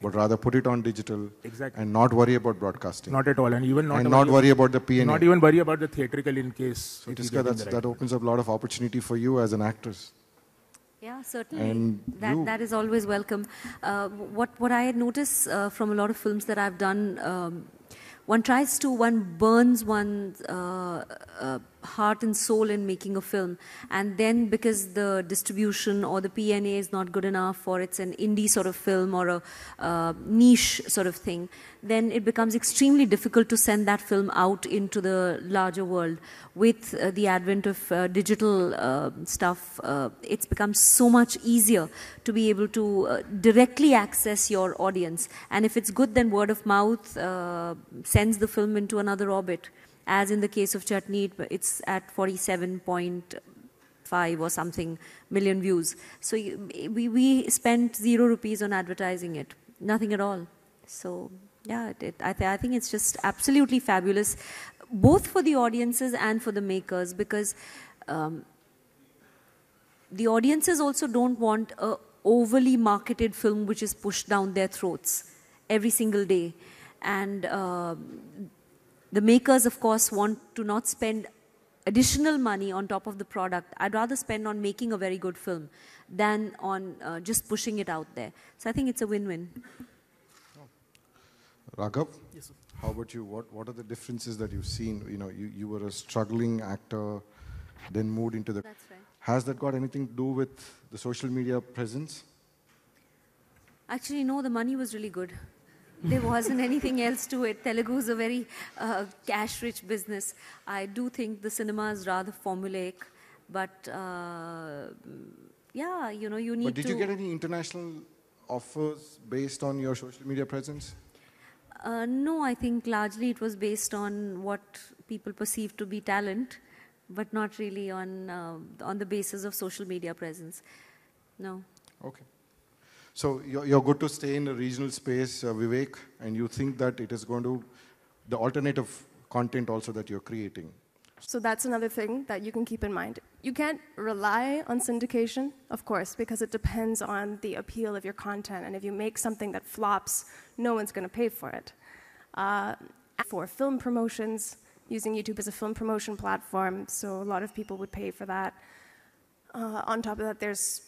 but rather put it on digital exactly. and not worry about broadcasting. Not at all, and even not, and not worry about the PNA. Not even worry about the theatrical in case. So Tiska, that opens up a lot of opportunity for you as an actress. Yeah, certainly. And that, you. that is always welcome. Uh, what, what I notice uh, from a lot of films that I've done, um, one tries to, one burns one's uh, uh heart and soul in making a film and then because the distribution or the pna is not good enough or it's an indie sort of film or a uh, niche sort of thing then it becomes extremely difficult to send that film out into the larger world with uh, the advent of uh, digital uh, stuff uh, it's become so much easier to be able to uh, directly access your audience and if it's good then word of mouth sends the film into another orbit as in the case of Chutney, it's at 47.5 or something million views. So we, we spent zero rupees on advertising it, nothing at all. So yeah, it, it, I, th I think it's just absolutely fabulous, both for the audiences and for the makers, because um, the audiences also don't want a overly marketed film which is pushed down their throats every single day. And uh, the makers, of course, want to not spend additional money on top of the product. I'd rather spend on making a very good film than on uh, just pushing it out there. So I think it's a win-win. Raghav, yes, sir. how about you? What What are the differences that you've seen? You know, you, you were a struggling actor, then moved into the. That's right. Has that got anything to do with the social media presence? Actually, no. The money was really good there wasn't anything else to it. Telugu is a very uh, cash rich business. I do think the cinema is rather formulaic, but uh, yeah, you know, you need But did to, you get any international offers based on your social media presence? Uh, no, I think largely it was based on what people perceived to be talent, but not really on uh, on the basis of social media presence. No. Okay. So you're, you're good to stay in a regional space, uh, Vivek, and you think that it is going to, the alternative content also that you're creating. So that's another thing that you can keep in mind. You can't rely on syndication, of course, because it depends on the appeal of your content. And if you make something that flops, no one's going to pay for it. Uh, for film promotions, using YouTube as a film promotion platform, so a lot of people would pay for that. Uh, on top of that, there's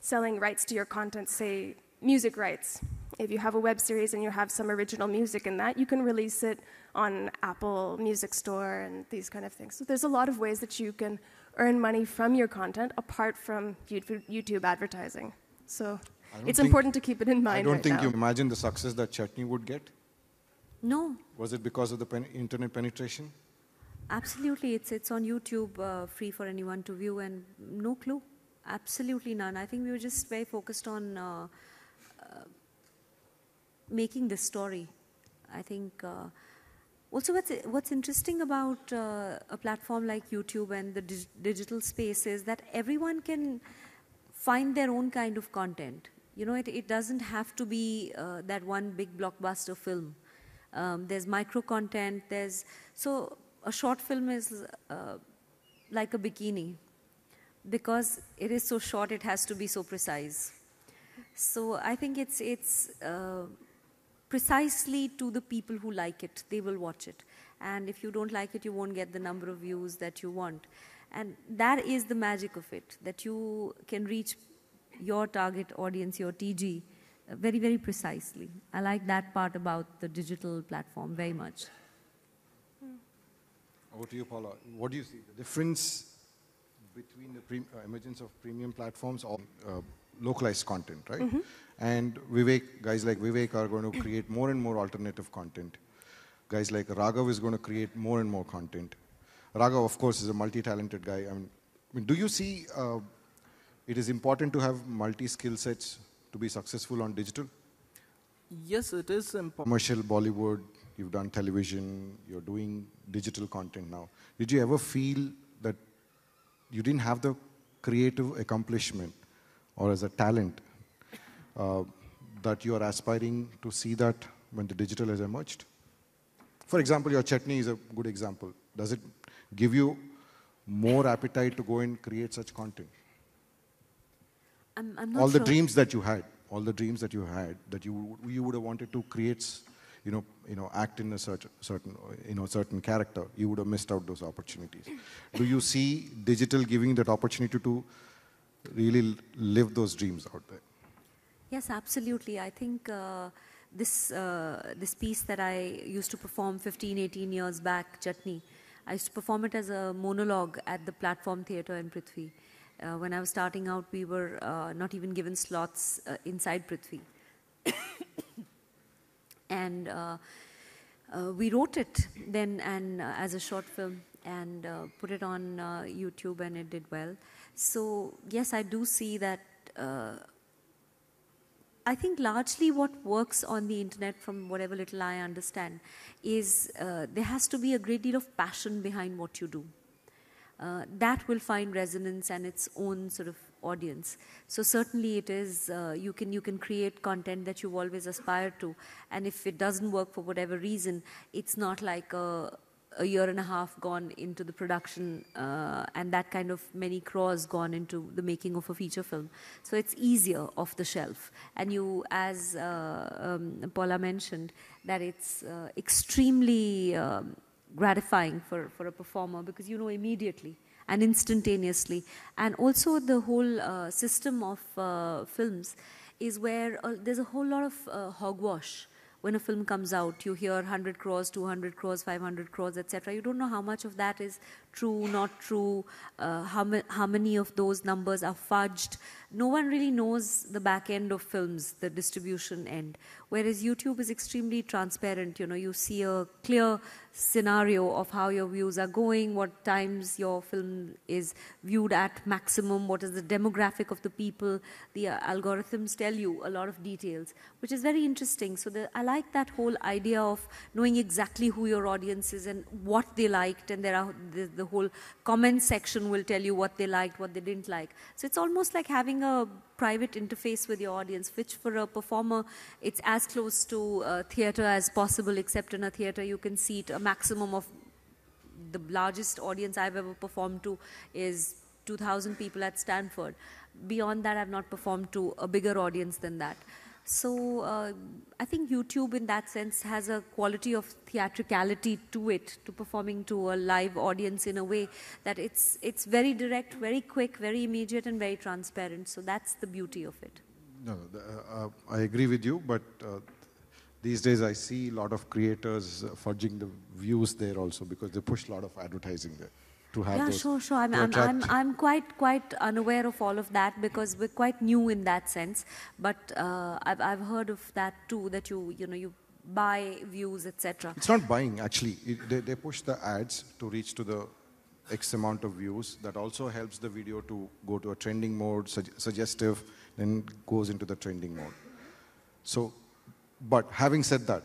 selling rights to your content, say music rights. If you have a web series and you have some original music in that, you can release it on Apple Music Store and these kind of things. So there's a lot of ways that you can earn money from your content apart from YouTube advertising. So it's important to keep it in mind. I don't right think now. you imagine the success that Chutney would get. No. Was it because of the pen internet penetration? Absolutely, it's it's on YouTube, uh, free for anyone to view, and no clue. Absolutely none. I think we were just very focused on uh, uh, making this story. I think uh, also what's what's interesting about uh, a platform like YouTube and the dig digital space is that everyone can find their own kind of content. You know, it, it doesn't have to be uh, that one big blockbuster film. Um, there's micro content. There's so a short film is uh, like a bikini because it is so short, it has to be so precise. So I think it's, it's uh, precisely to the people who like it. They will watch it. And if you don't like it, you won't get the number of views that you want. And that is the magic of it, that you can reach your target audience, your TG, uh, very, very precisely. I like that part about the digital platform very much. Over to you, Paula. What do you see? The difference uh, emergence of premium platforms or uh, localized content, right? Mm -hmm. And Vivek, guys like Vivek are going to create more and more alternative content. Guys like Raghav is going to create more and more content. Raghav, of course, is a multi-talented guy. I mean, I mean, do you see uh, it is important to have multi-skill sets to be successful on digital? Yes, it is important. Commercial Bollywood, you've done television, you're doing digital content now. Did you ever feel that you didn't have the creative accomplishment or as a talent uh, that you are aspiring to see that when the digital has emerged? For example, your chutney is a good example. Does it give you more appetite to go and create such content? I'm, I'm all sure. the dreams that you had, all the dreams that you had, that you, you would have wanted to create you know, you know, act in a certain, certain, you know, certain character, you would have missed out those opportunities. Do you see digital giving that opportunity to really live those dreams out there? Yes, absolutely. I think uh, this, uh, this piece that I used to perform 15, 18 years back, Chutney, I used to perform it as a monologue at the Platform Theatre in Prithvi. Uh, when I was starting out, we were uh, not even given slots uh, inside Prithvi and uh, uh, we wrote it then and uh, as a short film and put it on YouTube, and it did well. So yes, I do see that. I think largely what works on the internet, from whatever little I understand, is uh, there has to be a great deal of passion behind what you do. Uh, that will find resonance and its own sort of audience. So certainly it is, uh, you, can, you can create content that you always aspire to. And if it doesn't work for whatever reason, it's not like a, a year and a half gone into the production uh, and that kind of many crores gone into the making of a feature film. So it's easier off the shelf. And you, as uh, um, Paula mentioned, that it's uh, extremely um, gratifying for, for a performer because you know immediately and instantaneously. And also the whole uh, system of uh, films is where uh, there's a whole lot of uh, hogwash. When a film comes out, you hear 100 crores, 200 crores, 500 crores, etc. You don't know how much of that is true, not true, uh, how, how many of those numbers are fudged. No one really knows the back end of films, the distribution end. Whereas YouTube is extremely transparent. You know, you see a clear scenario of how your views are going, what times your film is viewed at maximum, what is the demographic of the people. The uh, algorithms tell you a lot of details, which is very interesting. So the, I like that whole idea of knowing exactly who your audience is and what they liked, and there are the, the whole comment section will tell you what they liked, what they didn't like. So it's almost like having a private interface with your audience, which for a performer, it's as close to theater as possible, except in a theater you can seat a maximum of the largest audience I've ever performed to is 2,000 people at Stanford. Beyond that, I've not performed to a bigger audience than that. So uh, I think YouTube, in that sense, has a quality of theatricality to it, to performing to a live audience in a way that it's it's very direct, very quick, very immediate, and very transparent. So that's the beauty of it. No, uh, uh, I agree with you, but. Uh, these days, I see a lot of creators forging the views there also because they push a lot of advertising there to have yeah, sure, sure. I'm, I'm, I'm, I'm, quite, quite unaware of all of that because we're quite new in that sense. But uh, I've, I've heard of that too, that you, you know, you buy views, etc. It's not buying, actually. It, they, they push the ads to reach to the X amount of views. That also helps the video to go to a trending mode, suggestive, then goes into the trending mode. So, but having said that,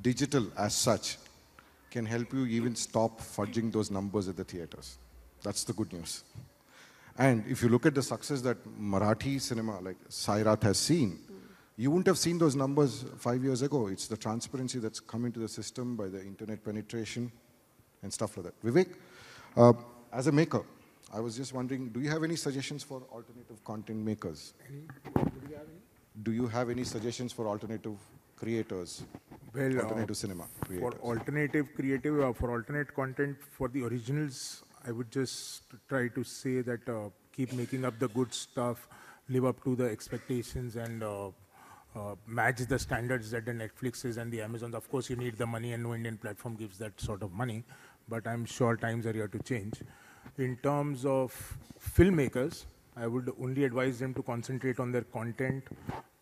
digital as such can help you even stop fudging those numbers at the theaters. That's the good news. And if you look at the success that Marathi cinema like Sairat has seen, you wouldn't have seen those numbers five years ago. It's the transparency that's come into the system by the internet penetration and stuff like that. Vivek, uh, as a maker, I was just wondering, do you have any suggestions for alternative content makers? Do you have any suggestions for alternative creators? Well, uh, alternative cinema creators. For alternative creative, uh, for alternate content, for the originals, I would just try to say that uh, keep making up the good stuff, live up to the expectations, and uh, uh, match the standards that the Netflixes and the Amazons. Of course, you need the money, and no Indian platform gives that sort of money. But I'm sure times are here to change. In terms of filmmakers, I would only advise them to concentrate on their content,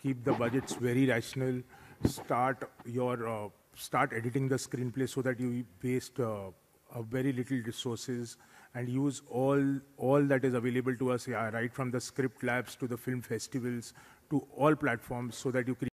keep the budgets very rational start your uh, start editing the screenplay so that you waste uh, very little resources and use all all that is available to us yeah, right from the script labs to the film festivals to all platforms so that you